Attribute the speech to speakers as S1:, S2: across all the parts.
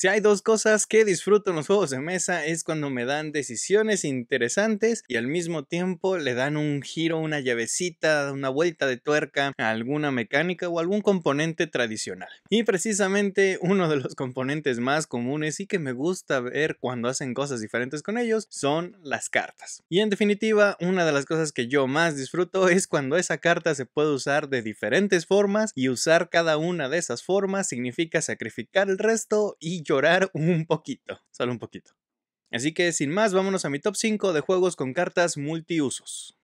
S1: Si hay dos cosas que disfruto en los juegos de mesa es cuando me dan decisiones interesantes y al mismo tiempo le dan un giro, una llavecita, una vuelta de tuerca a alguna mecánica o algún componente tradicional. Y precisamente uno de los componentes más comunes y que me gusta ver cuando hacen cosas diferentes con ellos son las cartas. Y en definitiva, una de las cosas que yo más disfruto es cuando esa carta se puede usar de diferentes formas y usar cada una de esas formas significa sacrificar el resto y llorar un poquito, solo un poquito. Así que sin más, vámonos a mi top 5 de juegos con cartas multiusos.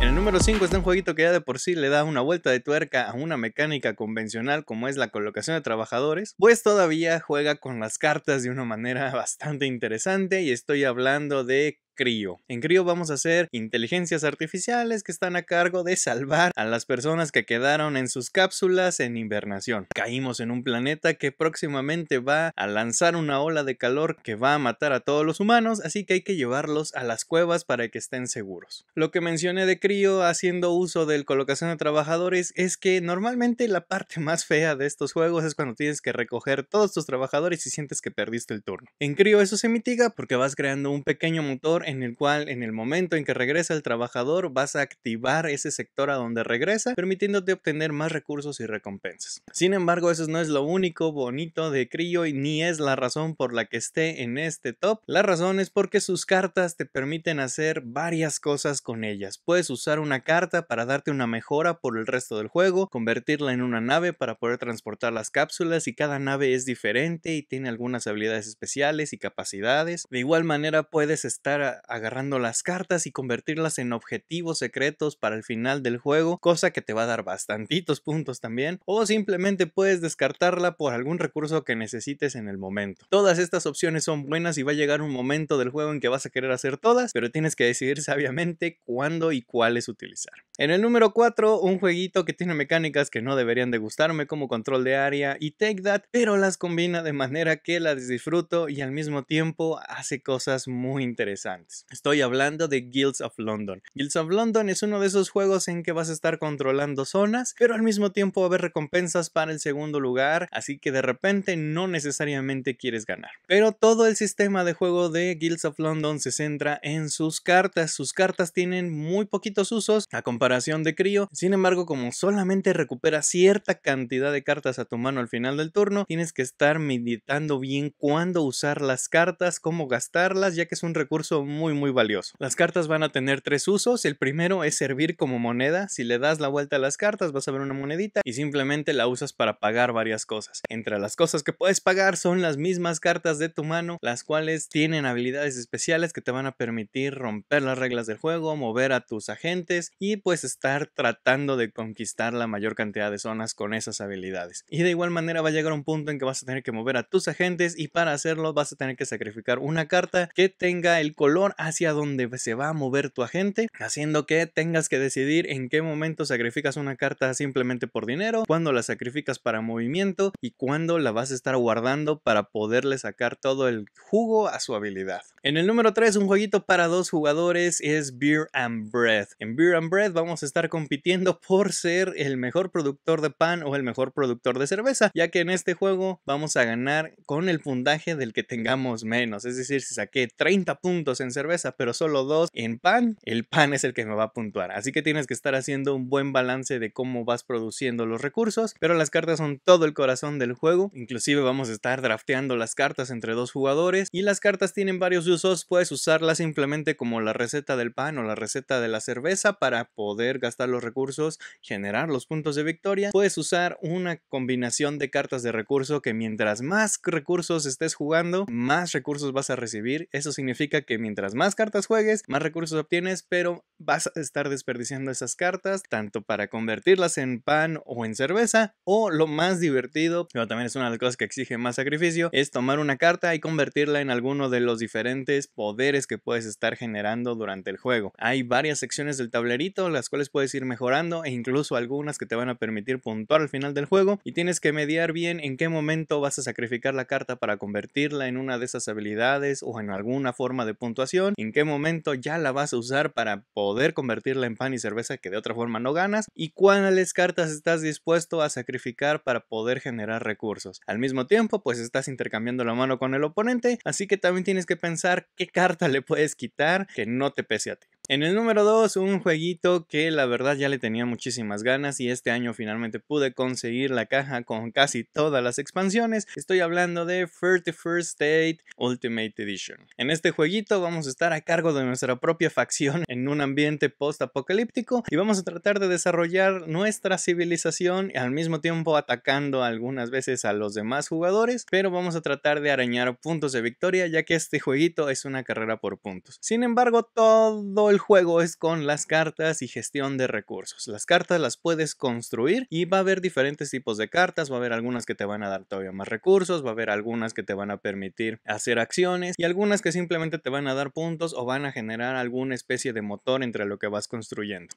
S1: En el número 5 está un jueguito que ya de por sí le da una vuelta de tuerca a una mecánica convencional como es la colocación de trabajadores, pues todavía juega con las cartas de una manera bastante interesante y estoy hablando de Crio. En Crio vamos a hacer inteligencias artificiales que están a cargo de salvar a las personas que quedaron en sus cápsulas en invernación. Caímos en un planeta que próximamente va a lanzar una ola de calor que va a matar a todos los humanos, así que hay que llevarlos a las cuevas para que estén seguros. Lo que mencioné de Crio haciendo uso del colocación de trabajadores es que normalmente la parte más fea de estos juegos es cuando tienes que recoger todos tus trabajadores y sientes que perdiste el turno. En Crio eso se mitiga porque vas creando un pequeño motor en el cual en el momento en que regresa el trabajador vas a activar ese sector a donde regresa, permitiéndote obtener más recursos y recompensas. Sin embargo, eso no es lo único bonito de Crio y ni es la razón por la que esté en este top. La razón es porque sus cartas te permiten hacer varias cosas con ellas. Puedes usar una carta para darte una mejora por el resto del juego, convertirla en una nave para poder transportar las cápsulas y cada nave es diferente y tiene algunas habilidades especiales y capacidades. De igual manera puedes estar agarrando las cartas y convertirlas en objetivos secretos para el final del juego, cosa que te va a dar bastantitos puntos también, o simplemente puedes descartarla por algún recurso que necesites en el momento. Todas estas opciones son buenas y va a llegar un momento del juego en que vas a querer hacer todas, pero tienes que decidir sabiamente cuándo y cuáles utilizar. En el número 4, un jueguito que tiene mecánicas que no deberían de gustarme como control de área y take that, pero las combina de manera que las disfruto y al mismo tiempo hace cosas muy interesantes. Estoy hablando de Guilds of London. Guilds of London es uno de esos juegos en que vas a estar controlando zonas, pero al mismo tiempo va a haber recompensas para el segundo lugar, así que de repente no necesariamente quieres ganar. Pero todo el sistema de juego de Guilds of London se centra en sus cartas. Sus cartas tienen muy poquitos usos a comparación de Crio. Sin embargo, como solamente recupera cierta cantidad de cartas a tu mano al final del turno, tienes que estar meditando bien cuándo usar las cartas, cómo gastarlas, ya que es un recurso muy muy valioso. Las cartas van a tener tres usos. El primero es servir como moneda. Si le das la vuelta a las cartas vas a ver una monedita y simplemente la usas para pagar varias cosas. Entre las cosas que puedes pagar son las mismas cartas de tu mano, las cuales tienen habilidades especiales que te van a permitir romper las reglas del juego, mover a tus agentes y pues estar tratando de conquistar la mayor cantidad de zonas con esas habilidades. Y de igual manera va a llegar un punto en que vas a tener que mover a tus agentes y para hacerlo vas a tener que sacrificar una carta que tenga el color hacia donde se va a mover tu agente, haciendo que tengas que decidir en qué momento sacrificas una carta simplemente por dinero, cuándo la sacrificas para movimiento y cuándo la vas a estar guardando para poderle sacar todo el jugo a su habilidad. En el número 3, un jueguito para dos jugadores es Beer and Bread. En Beer and Bread vamos a estar compitiendo por ser el mejor productor de pan o el mejor productor de cerveza, ya que en este juego vamos a ganar con el puntaje del que tengamos menos. Es decir, si saqué 30 puntos en cerveza, pero solo dos en pan, el pan es el que me va a puntuar. Así que tienes que estar haciendo un buen balance de cómo vas produciendo los recursos, pero las cartas son todo el corazón del juego. Inclusive vamos a estar drafteando las cartas entre dos jugadores y las cartas tienen varios usos. Puedes usarlas simplemente como la receta del pan o la receta de la cerveza para poder gastar los recursos, generar los puntos de victoria. Puedes usar una combinación de cartas de recurso que mientras más recursos estés jugando, más recursos vas a recibir. Eso significa que mientras más cartas juegues, más recursos obtienes, pero vas a estar desperdiciando esas cartas, tanto para convertirlas en pan o en cerveza, o lo más divertido, pero también es una de las cosas que exige más sacrificio, es tomar una carta y convertirla en alguno de los diferentes poderes que puedes estar generando durante el juego. Hay varias secciones del tablerito, las cuales puedes ir mejorando e incluso algunas que te van a permitir puntuar al final del juego y tienes que mediar bien en qué momento vas a sacrificar la carta para convertirla en una de esas habilidades o en alguna forma de puntuación en qué momento ya la vas a usar para poder convertirla en pan y cerveza que de otra forma no ganas y cuáles cartas estás dispuesto a sacrificar para poder generar recursos. Al mismo tiempo, pues estás intercambiando la mano con el oponente, así que también tienes que pensar qué carta le puedes quitar que no te pese a ti. En el número 2, un jueguito que la verdad ya le tenía muchísimas ganas y este año finalmente pude conseguir la caja con casi todas las expansiones. Estoy hablando de 31st State Ultimate Edition. En este jueguito vamos a estar a cargo de nuestra propia facción en un ambiente post-apocalíptico y vamos a tratar de desarrollar nuestra civilización al mismo tiempo atacando algunas veces a los demás jugadores, pero vamos a tratar de arañar puntos de victoria ya que este jueguito es una carrera por puntos. Sin embargo, todo el juego es con las cartas y gestión de recursos. Las cartas las puedes construir y va a haber diferentes tipos de cartas, va a haber algunas que te van a dar todavía más recursos, va a haber algunas que te van a permitir hacer acciones y algunas que simplemente te van a dar puntos o van a generar alguna especie de motor entre lo que vas construyendo.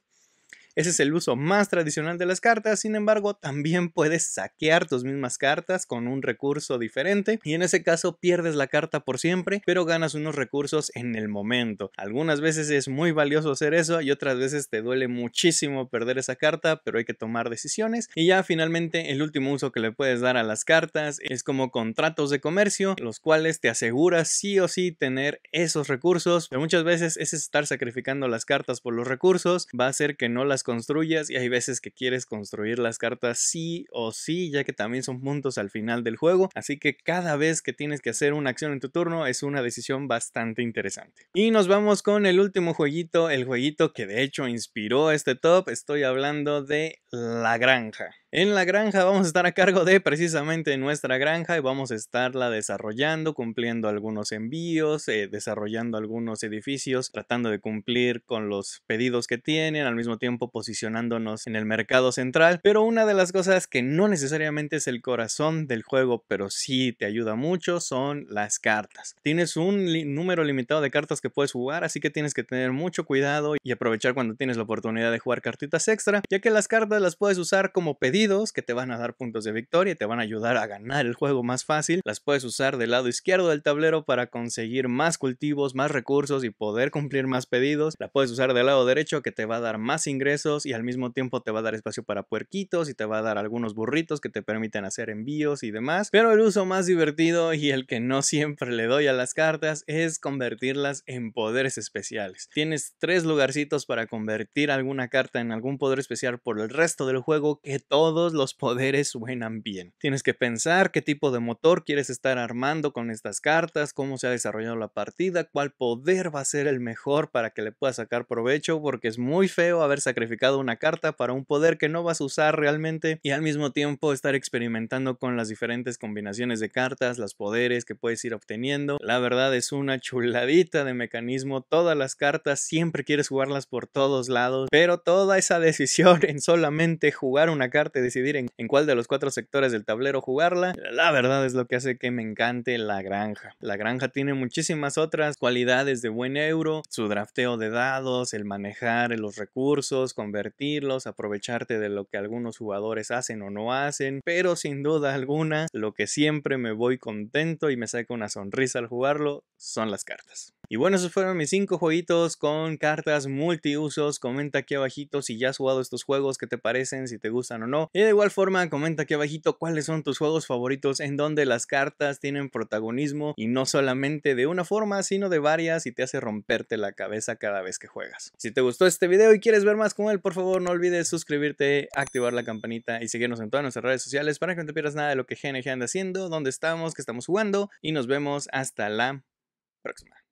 S1: Ese es el uso más tradicional de las cartas, sin embargo también puedes saquear tus mismas cartas con un recurso diferente y en ese caso pierdes la carta por siempre, pero ganas unos recursos en el momento. Algunas veces es muy valioso hacer eso y otras veces te duele muchísimo perder esa carta, pero hay que tomar decisiones. Y ya finalmente el último uso que le puedes dar a las cartas es como contratos de comercio, los cuales te aseguras sí o sí tener esos recursos, pero muchas veces es estar sacrificando las cartas por los recursos, va a hacer que no las construyas y hay veces que quieres construir las cartas sí o sí, ya que también son puntos al final del juego, así que cada vez que tienes que hacer una acción en tu turno es una decisión bastante interesante. Y nos vamos con el último jueguito, el jueguito que de hecho inspiró este top, estoy hablando de La Granja. En la granja vamos a estar a cargo de precisamente nuestra granja y vamos a estarla desarrollando, cumpliendo algunos envíos, eh, desarrollando algunos edificios, tratando de cumplir con los pedidos que tienen, al mismo tiempo posicionándonos en el mercado central. Pero una de las cosas que no necesariamente es el corazón del juego, pero sí te ayuda mucho, son las cartas. Tienes un número limitado de cartas que puedes jugar, así que tienes que tener mucho cuidado y aprovechar cuando tienes la oportunidad de jugar cartitas extra, ya que las cartas las puedes usar como pedido que te van a dar puntos de victoria y te van a ayudar a ganar el juego más fácil. Las puedes usar del lado izquierdo del tablero para conseguir más cultivos, más recursos y poder cumplir más pedidos. La puedes usar del lado derecho que te va a dar más ingresos y al mismo tiempo te va a dar espacio para puerquitos y te va a dar algunos burritos que te permiten hacer envíos y demás. Pero el uso más divertido y el que no siempre le doy a las cartas es convertirlas en poderes especiales. Tienes tres lugarcitos para convertir alguna carta en algún poder especial por el resto del juego que todo todos los poderes suenan bien. Tienes que pensar qué tipo de motor quieres estar armando con estas cartas, cómo se ha desarrollado la partida, cuál poder va a ser el mejor para que le puedas sacar provecho, porque es muy feo haber sacrificado una carta para un poder que no vas a usar realmente y al mismo tiempo estar experimentando con las diferentes combinaciones de cartas, los poderes que puedes ir obteniendo. La verdad es una chuladita de mecanismo, todas las cartas siempre quieres jugarlas por todos lados, pero toda esa decisión en solamente jugar una carta decidir en, cuál de los cuatro sectores del tablero jugarla. La verdad es lo que hace que me encante la granja. La granja tiene muchísimas otras cualidades de buen euro, su drafteo de dados, el manejar los recursos, convertirlos, aprovecharte de lo que algunos jugadores hacen o no hacen, pero sin duda alguna, lo que siempre me voy contento y me saca una sonrisa al jugarlo son las cartas. Y bueno, esos fueron mis 5 jueguitos con cartas multiusos. Comenta aquí abajito si ya has jugado estos juegos, qué te parecen, si te gustan o no. Y de igual forma, comenta aquí abajito cuáles son tus juegos favoritos en donde las cartas tienen protagonismo y no solamente de una forma, sino de varias y te hace romperte la cabeza cada vez que juegas. Si te gustó este video y quieres ver más con él, por favor no olvides suscribirte, activar la campanita y seguirnos en todas nuestras redes sociales para que no te pierdas nada de lo que GNG anda haciendo, dónde estamos, qué estamos jugando y nos vemos hasta la próxima.